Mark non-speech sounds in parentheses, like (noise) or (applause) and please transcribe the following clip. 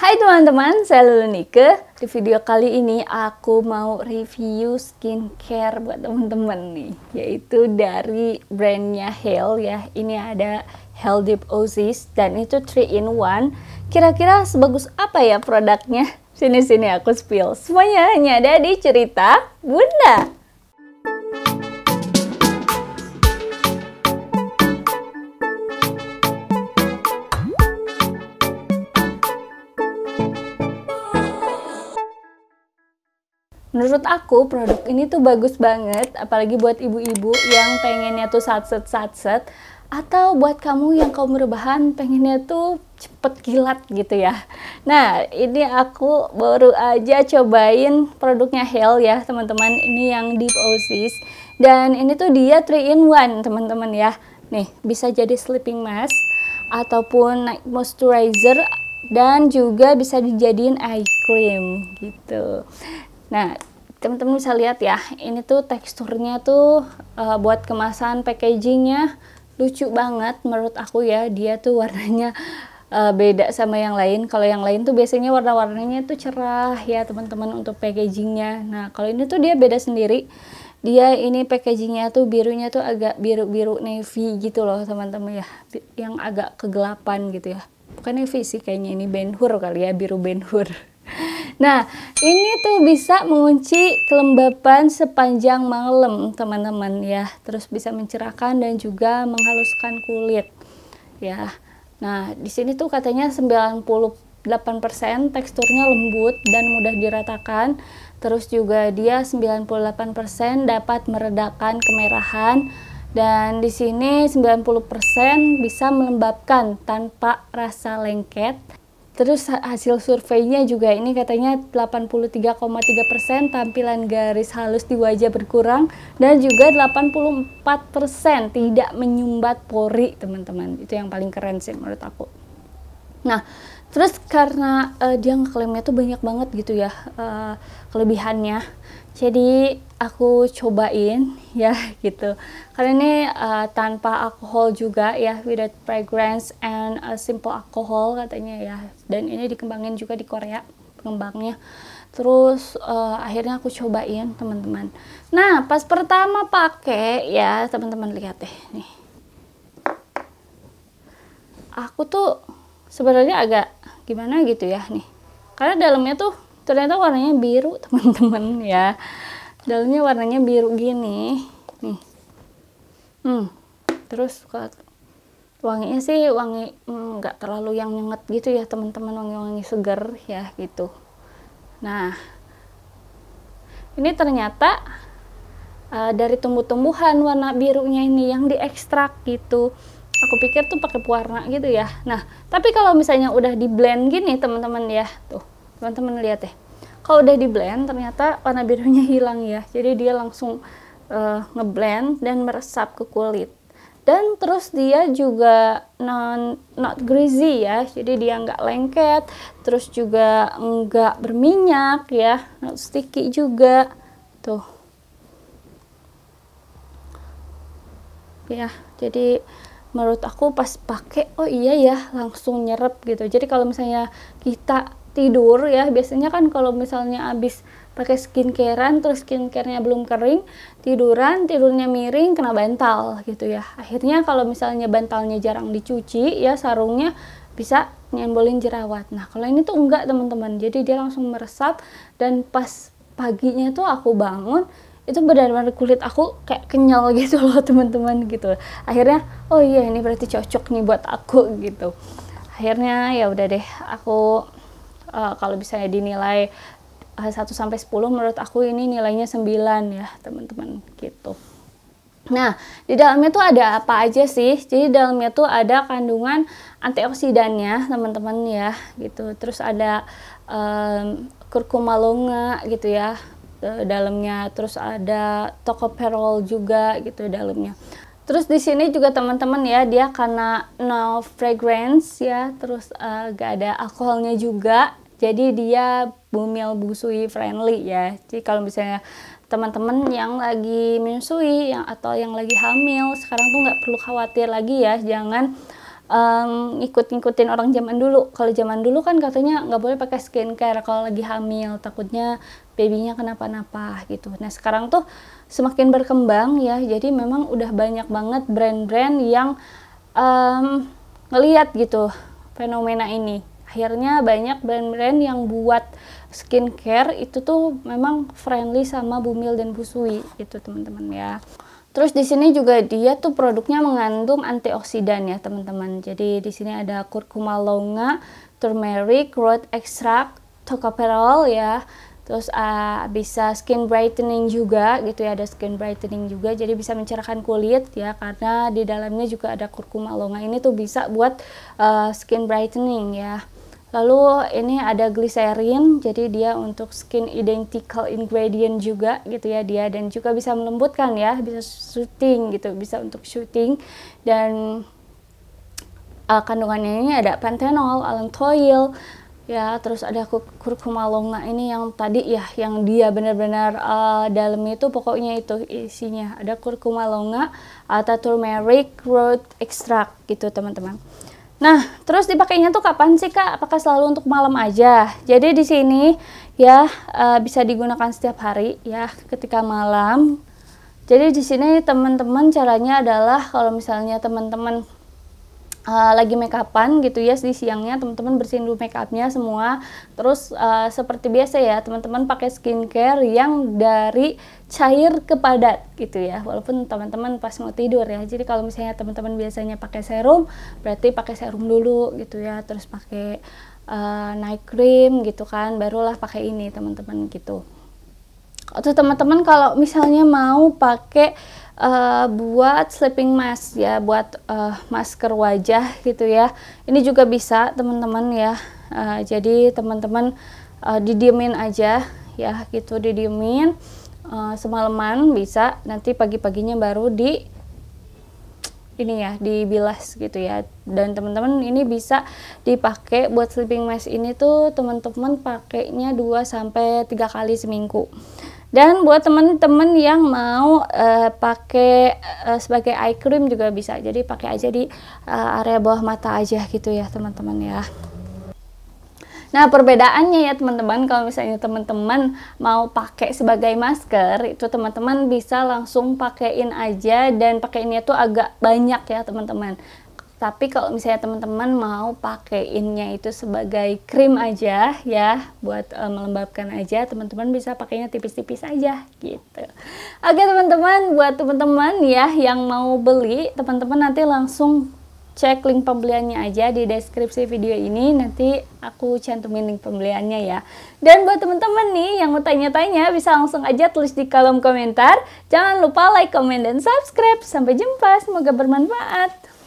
Hai teman-teman, saya Lulu Nike. Di video kali ini aku mau review skincare buat teman-teman nih, yaitu dari brandnya Hale ya. Ini ada Hale Deep Oasis dan itu 3 in 1. Kira-kira sebagus apa ya produknya? Sini-sini aku spill. Semuanya hanya ada di cerita Bunda. Menurut aku produk ini tuh bagus banget, apalagi buat ibu-ibu yang pengennya tuh satset-satset atau buat kamu yang kaum rebahan pengennya tuh cepet kilat gitu ya. Nah, ini aku baru aja cobain produknya Hell ya, teman-teman. Ini yang Deep Oasis dan ini tuh dia 3 in 1, teman-teman ya. Nih, bisa jadi sleeping mask ataupun night moisturizer dan juga bisa dijadiin eye cream gitu. Nah, teman-teman bisa lihat ya, ini tuh teksturnya tuh uh, buat kemasan packagingnya lucu banget menurut aku ya. Dia tuh warnanya uh, beda sama yang lain. Kalau yang lain tuh biasanya warna-warnanya tuh cerah ya teman-teman untuk packagingnya. Nah, kalau ini tuh dia beda sendiri dia ini packagingnya tuh birunya tuh agak biru-biru navy gitu loh teman-teman ya yang agak kegelapan gitu ya bukan navy sih kayaknya ini benhur kali ya biru benhur Nah, ini tuh bisa mengunci kelembapan sepanjang malam, teman-teman ya. Terus bisa mencerahkan dan juga menghaluskan kulit. Ya. Nah, di sini tuh katanya 98% teksturnya lembut dan mudah diratakan. Terus juga dia 98% dapat meredakan kemerahan dan di sini 90% bisa melembabkan tanpa rasa lengket. Terus hasil surveinya juga ini katanya 83,3 persen tampilan garis halus di wajah berkurang dan juga 84 persen tidak menyumbat pori teman-teman. Itu yang paling keren sih menurut aku. Nah, terus karena uh, dia ngeklaimnya tuh banyak banget gitu ya uh, kelebihannya jadi aku cobain (laughs) ya gitu karena ini uh, tanpa alkohol juga ya without fragrance and a simple alcohol katanya ya dan ini dikembangin juga di Korea pengembangnya terus uh, akhirnya aku cobain teman-teman nah pas pertama pakai ya teman-teman lihat deh nih aku tuh sebenarnya agak gimana gitu ya nih karena dalamnya tuh ternyata warnanya biru (laughs) teman-teman ya dalamnya warnanya biru gini nih hmm terus wanginya sih wangi hmm, nggak hmm, terlalu yang nyengat gitu ya teman-teman wangi-wangi segar ya gitu nah ini ternyata uh, dari tumbuh-tumbuhan warna birunya ini yang diekstrak gitu aku pikir tuh pakai pewarna gitu ya nah tapi kalau misalnya udah di blend gini teman-teman ya tuh teman-teman lihat deh kalau udah di blend ternyata warna birunya hilang ya jadi dia langsung uh, ngeblend dan meresap ke kulit dan terus dia juga non not greasy ya jadi dia nggak lengket terus juga nggak berminyak ya not sticky juga tuh ya jadi menurut aku pas pakai oh iya ya langsung nyerep gitu jadi kalau misalnya kita tidur ya biasanya kan kalau misalnya abis pakai skincarean terus skincarenya belum kering tiduran tidurnya miring kena bantal gitu ya akhirnya kalau misalnya bantalnya jarang dicuci ya sarungnya bisa nyembolin jerawat nah kalau ini tuh enggak teman-teman jadi dia langsung meresap dan pas paginya tuh aku bangun itu benar-benar kulit aku kayak kenyal (laughs) gitu loh teman-teman gitu akhirnya oh iya ini berarti cocok nih buat aku gitu akhirnya ya udah deh aku uh, kalau misalnya dinilai uh, eh, 1 sampai 10 menurut aku ini nilainya 9 ya teman-teman gitu. Nah, di dalamnya tuh ada apa aja sih? Jadi dalamnya tuh ada kandungan antioksidannya, teman-teman ya, gitu. Terus ada um, kurkuma longa gitu ya eh, dalamnya terus ada tokoperol juga gitu dalamnya Terus di sini juga teman-teman ya, dia karena no fragrance ya, terus uh, eh, gak ada alkoholnya juga. Jadi dia bumil busui friendly ya. Jadi kalau misalnya teman-teman yang lagi menyusui yang atau yang lagi hamil sekarang tuh nggak perlu khawatir lagi ya, jangan ikut ngikut-ngikutin orang zaman dulu. Kalau zaman dulu kan katanya nggak boleh pakai skincare kalau lagi hamil, takutnya babynya kenapa-napa gitu. Nah sekarang tuh semakin berkembang ya, jadi memang udah banyak banget brand-brand yang um, ngeliat gitu fenomena ini. Akhirnya banyak brand-brand yang buat skincare itu tuh memang friendly sama bumil dan busui gitu teman-teman ya. Terus di sini juga dia tuh produknya mengandung antioksidan ya teman-teman. Jadi di sini ada kurkuma longa, turmeric, root extract, tocopherol ya. Terus uh, bisa skin brightening juga gitu ya, ada skin brightening juga. Jadi bisa mencerahkan kulit ya karena di dalamnya juga ada kurkuma longa. Ini tuh bisa buat uh, skin brightening ya. Lalu ini ada gliserin, jadi dia untuk skin identical ingredient juga gitu ya dia dan juga bisa melembutkan ya, bisa shooting gitu, bisa untuk shooting dan uh, kandungannya ini ada pantenol, allantoil ya terus ada kurkuma longa ini yang tadi ya yang dia benar-benar uh, dalamnya itu pokoknya itu isinya ada kurkuma longa atau turmeric root extract gitu teman-teman. Nah, terus dipakainya tuh kapan sih Kak? Apakah selalu untuk malam aja? Jadi di sini ya uh, bisa digunakan setiap hari ya ketika malam. Jadi di sini teman-teman caranya adalah kalau misalnya teman-teman uh, lagi make upan gitu ya di siangnya teman-teman bersihin dulu make upnya semua terus uh, seperti biasa ya teman-teman pakai skincare yang dari cair ke padat gitu ya walaupun teman-teman pas mau tidur ya jadi kalau misalnya teman-teman biasanya pakai serum berarti pakai serum dulu gitu ya terus pakai uh, night cream gitu kan barulah pakai ini teman-teman gitu atau teman-teman kalau misalnya mau pakai uh, buat sleeping mask ya buat uh, masker wajah gitu ya ini juga bisa teman-teman ya uh, jadi teman-teman uh, didiemin aja ya gitu didiemin uh, semalaman bisa nanti pagi-paginya baru di ini ya dibilas gitu ya dan teman-teman ini bisa dipakai buat sleeping mask ini tuh teman-teman pakainya 2 sampai 3 kali seminggu. Dan buat teman-teman yang mau uh, pakai uh, sebagai eye cream juga bisa. Jadi pakai aja di uh, area bawah mata aja gitu ya teman-teman ya. Nah, perbedaannya ya teman-teman kalau misalnya teman-teman mau pakai sebagai masker, itu teman-teman bisa langsung pakaiin aja dan pakaiinnya tuh agak banyak ya teman-teman. Tapi kalau misalnya teman-teman mau pakaiinnya itu sebagai krim aja ya, buat e, melembabkan aja, teman-teman bisa pakainya tipis-tipis aja gitu. Oke teman-teman, buat teman-teman ya yang mau beli, teman-teman nanti langsung cek link pembeliannya aja di deskripsi video ini nanti aku cantumin link pembeliannya ya dan buat teman-teman nih yang mau tanya-tanya bisa langsung aja tulis di kolom komentar jangan lupa like, comment, dan subscribe sampai jumpa semoga bermanfaat